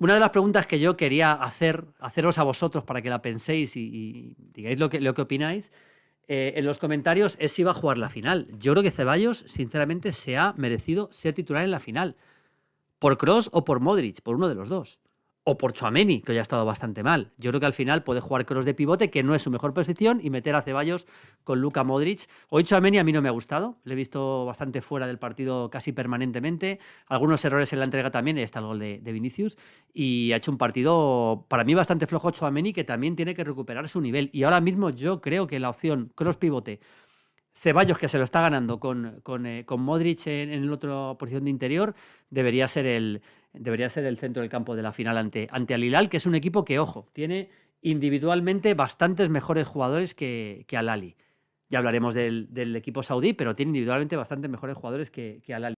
una de las preguntas que yo quería hacer, haceros a vosotros para que la penséis y, digáis lo que, lo que opináis, eh, en los comentarios es si va a jugar la final. Yo creo que Ceballos, sinceramente, se ha merecido ser titular en la final. Por Cross o por Modric, por uno de los dos o por Chuameni, que hoy ha estado bastante mal. Yo creo que al final puede jugar Cross de pivote, que no es su mejor posición, y meter a Ceballos con Luca Modric. Hoy Chuameni a mí no me ha gustado, le he visto bastante fuera del partido casi permanentemente. Algunos errores en la entrega también, está el gol de, Vinicius. Y ha hecho un partido, para mí, bastante flojo Chuameni, que también tiene que recuperar su nivel. Y ahora mismo yo creo que la opción Cross pivote Ceballos, que se lo está ganando con, eh, Modric en, en, la otra posición de interior, debería ser el, debería ser el centro del campo de la final ante, ante Al que es un equipo que, ojo, tiene individualmente bastantes mejores jugadores que, que Al Ya hablaremos del, equipo saudí, pero tiene individualmente bastantes mejores jugadores que, que Al